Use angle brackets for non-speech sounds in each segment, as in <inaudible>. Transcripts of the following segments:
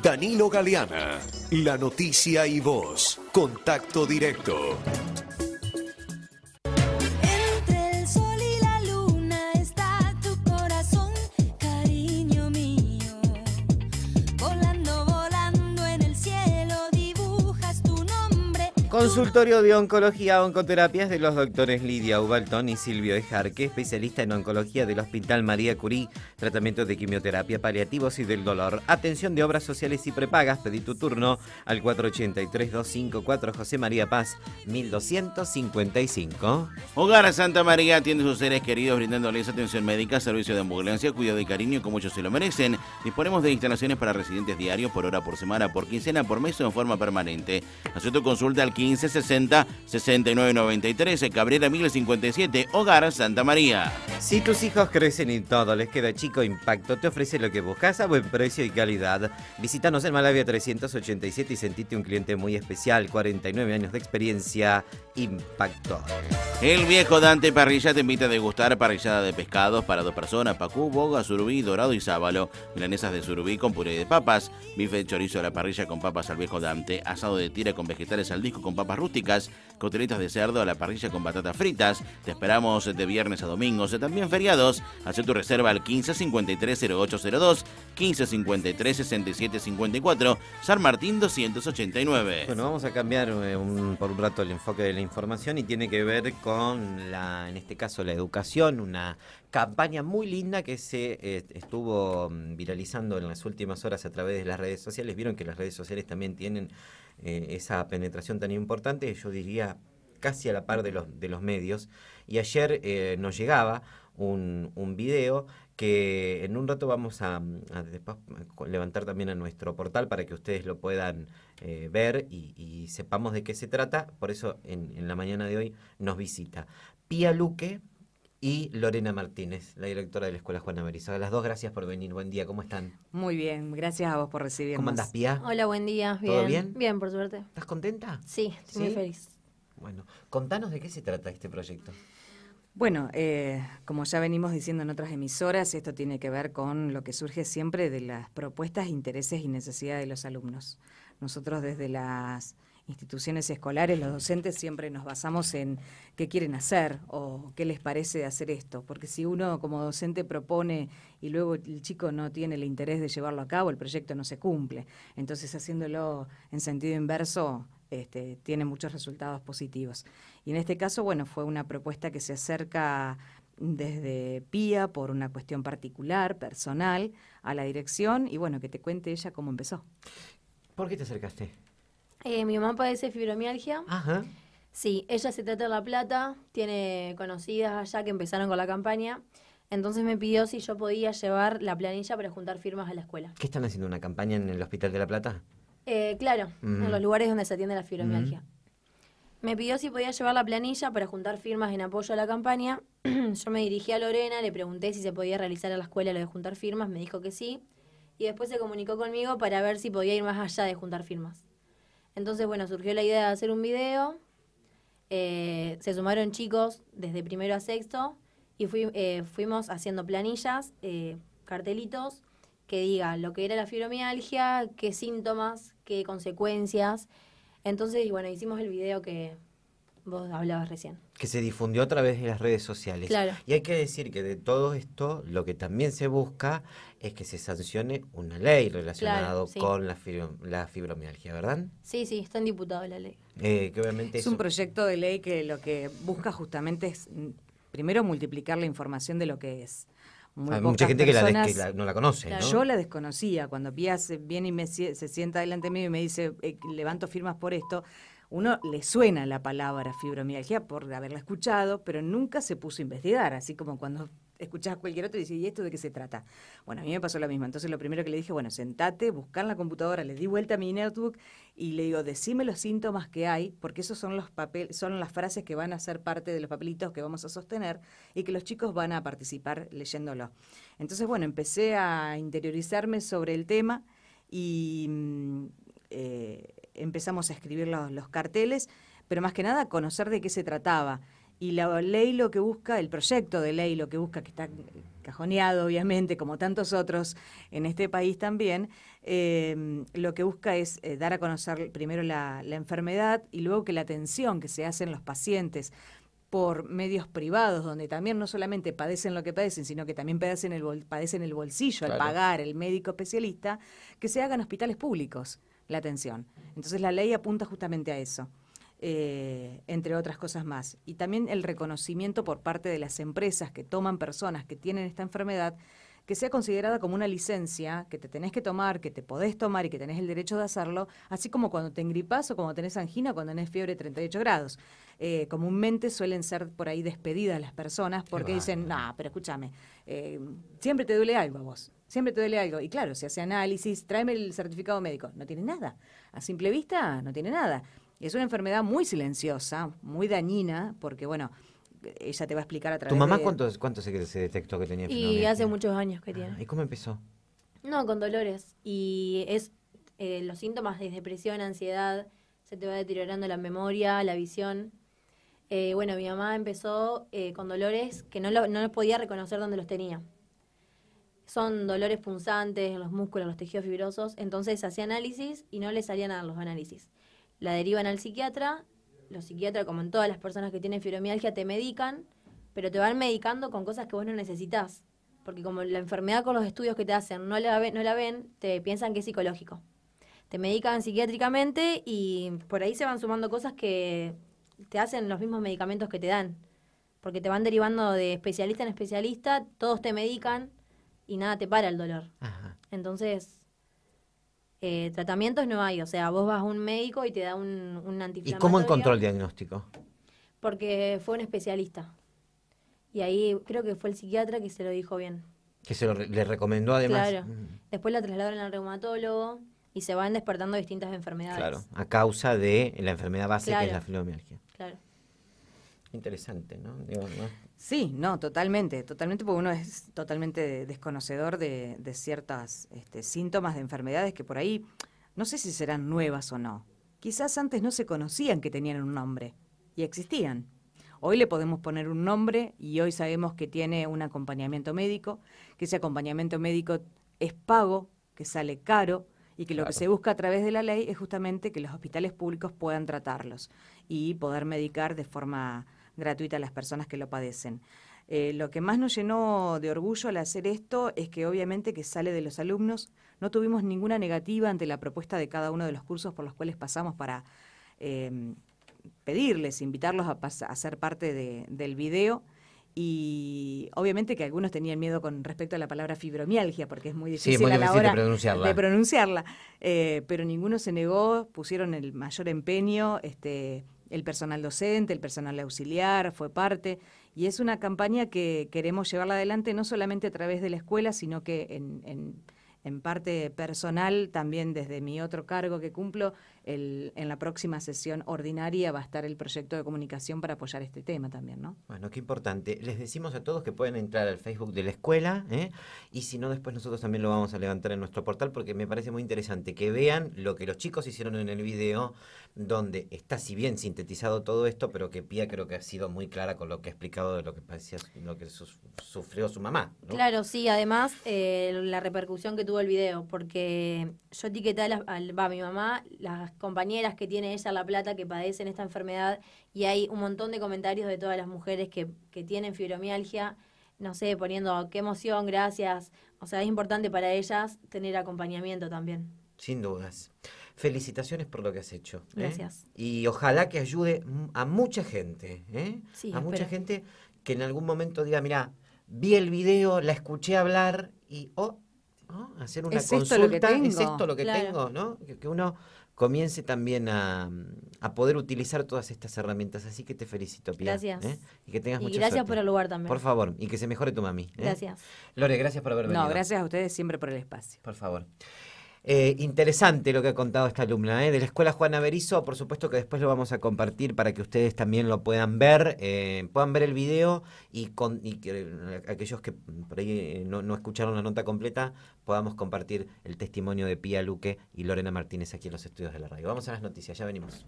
Danilo Galeana, la noticia y voz, contacto directo. Consultorio de Oncología Oncoterapias de los doctores Lidia Ubaltón y Silvio Ejarque, especialista en oncología del Hospital María Curí, tratamiento de quimioterapia, paliativos y del dolor, atención de obras sociales y prepagas, pedí tu turno al 483-254 José María Paz, 1255. Hogar Santa María tiene sus seres queridos brindándoles atención médica, servicio de ambulancia, cuidado y cariño como muchos se lo merecen. Disponemos de instalaciones para residentes diarios por hora, por semana, por quincena, por mes o en forma permanente. tu consulta al 15 1560 6993, Cabrera 1057, Hogar Santa María. Si tus hijos crecen y todo les queda chico impacto, te ofrece lo que buscas a buen precio y calidad. Visítanos en Malavia 387 y sentite un cliente muy especial, 49 años de experiencia, impacto. El viejo Dante Parrilla te invita a degustar parrillada de pescados para dos personas, pacú, boga, surubí, dorado y sábalo, milanesas de surubí con puré de papas, bife de chorizo a la parrilla con papas al viejo Dante, asado de tira con vegetales al disco con papas rústicas, de cerdo a la parrilla con batatas fritas. Te esperamos de viernes a domingos, también feriados. Haz tu reserva al 1553-0802, 1553-6754, San Martín 289. Bueno, vamos a cambiar eh, por un rato el enfoque de la información y tiene que ver con, la, en este caso, la educación, una campaña muy linda que se eh, estuvo mm, viralizando en las últimas horas a través de las redes sociales. Vieron que las redes sociales también tienen eh, esa penetración tan importante, yo diría casi a la par de los, de los medios. Y ayer eh, nos llegaba un, un, video que en un rato vamos a, levantar también a nuestro portal para que ustedes lo puedan eh, ver y, sepamos de qué se trata. Por eso en, la mañana de hoy nos visita Pia Luque, y Lorena Martínez, la directora de la Escuela Juana A Las dos, gracias por venir. Buen día, ¿cómo están? Muy bien, gracias a vos por recibirnos. ¿Cómo andás, Pia? Hola, buen día. Bien. ¿Todo bien? Bien, por suerte. ¿Estás contenta? Sí, estoy muy feliz. Bueno, contanos de qué se trata este proyecto. Bueno, eh, como ya venimos diciendo en otras emisoras, esto tiene que ver con lo que surge siempre de las propuestas, intereses y necesidades de los alumnos. Nosotros desde las instituciones escolares, los docentes siempre nos basamos en qué quieren hacer o qué les parece hacer esto, porque si uno como docente propone y luego el chico no tiene el interés de llevarlo a cabo, el proyecto no se cumple. Entonces, haciéndolo en sentido inverso, este, tiene muchos resultados positivos. Y en este caso, bueno, fue una propuesta que se acerca desde Pía por una cuestión particular, personal, a la dirección y bueno, que te cuente ella cómo empezó. ¿Por qué te acercaste? Eh, mi mamá padece fibromialgia. Ajá. Sí, ella se trata de La Plata, tiene conocidas allá que empezaron con la campaña. Entonces me pidió si yo podía llevar la planilla para juntar firmas a la escuela. ¿Qué están haciendo? ¿Una campaña en el Hospital de La Plata? Eh, claro, en los lugares donde se atiende la fibromialgia. Me pidió si podía llevar la planilla para juntar firmas en apoyo a la campaña. <clears throat> yo me dirigí a Lorena, le pregunté si se podía realizar a la escuela lo de juntar firmas, me dijo que sí. Y después se comunicó conmigo para ver si podía ir más allá de juntar firmas. Entonces, bueno, surgió la idea de hacer un video. Eh, se sumaron chicos desde primero a sexto y eh, fuimos haciendo planillas, eh, cartelitos que diga lo que era la fibromialgia, qué síntomas, qué consecuencias. Entonces, bueno, hicimos el video que, vos hablabas recién. Que se difundió a través de las redes sociales. Y hay que decir que de todo esto, lo que también se busca es que se sancione una ley relacionada con la, la, fibromialgia, ¿verdad? Sí, sí, está en diputado la ley. Eh, es, un proyecto de ley que lo que busca justamente es, mm, primero, multiplicar la información de lo que es. Hay mucha gente que, la no la conoce. Yo la desconocía. Cuando Pías viene y me, se sienta delante de mí y me dice, eh, levanto firmas por esto, uno le suena la palabra fibromialgia por haberla escuchado, pero nunca se puso a investigar, así como cuando escuchás a cualquier otro y dices, ¿y esto de qué se trata? Bueno, a mí me pasó lo mismo. Entonces lo primero que le dije, bueno, sentate, buscar en la computadora, le di vuelta a mi notebook y le digo, decime los síntomas que hay, porque esos son los papeles, son las frases que van a ser parte de los papelitos que vamos a sostener y que los chicos van a participar leyéndolo. Entonces, bueno, empecé a interiorizarme sobre el tema y mm, eh, empezamos a escribir los, carteles, pero más que nada conocer de qué se trataba. Y la ley lo que busca, el proyecto de ley lo que busca, que está cajoneado obviamente, como tantos otros en este país también, eh, lo que busca es eh, dar a conocer primero la, enfermedad y luego que la atención que se hace en los pacientes por medios privados, donde también no solamente padecen lo que padecen, sino que también padecen el, padecen el bolsillo al pagar el médico especialista, que se hagan hospitales públicos la atención. Entonces la ley apunta justamente a eso. Eh, entre otras cosas más. Y también el reconocimiento por parte de las empresas que toman personas que tienen esta enfermedad que sea considerada como una licencia que te tenés que tomar, que te podés tomar y que tenés el derecho de hacerlo, así como cuando te engripas o cuando tenés angina o cuando tenés fiebre de 38 grados. Eh, comúnmente suelen ser por ahí despedidas las personas porque dicen, no, pero escúchame, eh, siempre te duele algo a vos siempre te duele algo. Y claro, si hace análisis, tráeme el certificado médico. No tiene nada. A simple vista, no tiene nada. Y es una enfermedad muy silenciosa, muy dañina, porque, bueno, ella te va a explicar a través ¿Tu mamá cuánto cuántos, se, detectó que tenía fibromialgia? Y hace muchos años que tiene. Ah, ¿Y cómo empezó? No, con dolores. Y es eh, los síntomas de depresión, ansiedad, se te va deteriorando la memoria, la visión. Eh, bueno, mi mamá empezó eh, con dolores que no, lo, no podía reconocer dónde los tenía. Son dolores punzantes en los músculos, los tejidos fibrosos. Entonces hacía análisis y no le salían a dar los análisis. La derivan al psiquiatra los psiquiatras, como en todas las personas que tienen fibromialgia, te medican, pero te van medicando con cosas que vos no necesitas. Porque como la enfermedad con los estudios que te hacen no la, ven, no la ven, te piensan que es psicológico. Te medican psiquiátricamente y por ahí se van sumando cosas que te hacen los mismos medicamentos que te dan. Porque te van derivando de especialista en especialista, todos te medican y nada te para el dolor. Entonces, eh, tratamientos no hay. O sea, vos vas a un médico y te da un, un antiinflamatorio. ¿Y cómo encontró el diagnóstico? Porque fue un especialista. Y ahí creo que fue el psiquiatra que se lo dijo bien. Que se lo le recomendó además. Claro. Mm. Después la trasladaron al reumatólogo y se van despertando distintas enfermedades. Claro, a causa de la enfermedad base que es la fibromialgia. Claro. Interesante, ¿no? Digo, ¿no? Sí, no, totalmente, totalmente, porque uno es totalmente desconocedor de, de ciertos este, síntomas de enfermedades que por ahí no sé si serán nuevas o no. Quizás antes no se conocían que tenían un nombre y existían. Hoy le podemos poner un nombre y hoy sabemos que tiene un acompañamiento médico, que ese acompañamiento médico es pago, que sale caro y que lo que se busca a través de la ley es justamente que los hospitales públicos puedan tratarlos y poder medicar de forma gratuita a las personas que lo padecen. Eh, lo que más nos llenó de orgullo al hacer esto es que obviamente que sale de los alumnos. No tuvimos ninguna negativa ante la propuesta de cada uno de los cursos por los cuales pasamos para em, pedirles, invitarlos a, ser parte del video. Y obviamente que algunos tenían miedo con respecto a la palabra fibromialgia, porque es muy difícil, hora de pronunciarla. Eh, pero ninguno se negó, pusieron el mayor empeño. Este, el personal docente, el personal auxiliar, fue parte, y es una campaña que queremos llevarla adelante no solamente a través de la escuela, sino que en, en en parte personal, también desde mi otro cargo que cumplo, el, en la próxima sesión ordinaria va a estar el proyecto de comunicación para apoyar este tema también, ¿no? Bueno, qué importante. Les decimos a todos que pueden entrar al Facebook de la escuela, ¿eh? y si no, después nosotros también lo vamos a levantar en nuestro portal, porque me parece muy interesante que vean lo que los chicos hicieron en el video, donde está si bien sintetizado todo esto, pero que Pía creo que ha sido muy clara con lo que ha explicado de lo que parecía, que sufrió su mamá. Claro, sí, además eh, la repercusión que el video, porque yo etiqueté a, mi mamá, las compañeras que tiene ella La Plata que padecen esta enfermedad, y hay un montón de comentarios de todas las mujeres que, tienen fibromialgia, no sé, poniendo qué emoción, gracias. O sea, es importante para ellas tener acompañamiento también. Sin dudas. Felicitaciones por lo que has hecho. ¿eh? Gracias. Y ojalá que ayude a mucha gente, ¿eh? a mucha gente que en algún momento diga, mira, vi el video, la escuché hablar y, oh, Hacer una consulta, ¿es esto lo que tengo? ¿no? Que, uno comience también a, poder utilizar todas estas herramientas. Así que te felicito, Pia. Gracias. ¿eh? Y que tengas y gracias por el lugar también. Por favor, y que se mejore tu mami. ¿eh? Gracias. Lore, gracias por haber venido. No, gracias a ustedes siempre por el espacio. Por favor. Eh, interesante lo que ha contado esta alumna ¿eh? de la Escuela Juana Berizo. Por supuesto que después lo vamos a compartir para que ustedes también lo puedan ver, eh, puedan ver el video y, con, aquellos que por ahí no, escucharon la nota completa podamos compartir el testimonio de Pía Luque y Lorena Martínez aquí en los estudios de la radio. Vamos a las noticias, ya venimos.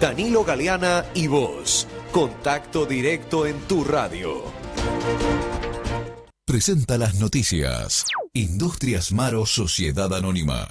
Danilo Galeana y vos. Contacto directo en tu radio. Presenta las noticias. Industrias Maro Sociedad Anónima.